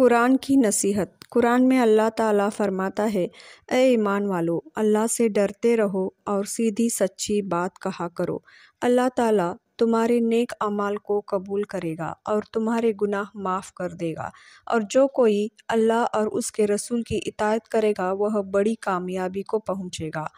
कुरान की नसीहत कुरान में अल्लाह ताला फरमाता है ए ईमान वालो अल्लाह से डरते रहो और सीधी सच्ची बात कहा करो अल्लाह ताला तुम्हारे नेक अमाल को कबूल करेगा और तुम्हारे गुनाह माफ़ कर देगा और जो कोई अल्लाह और उसके रसूल की इतायत करेगा वह बड़ी कामयाबी को पहुँचेगा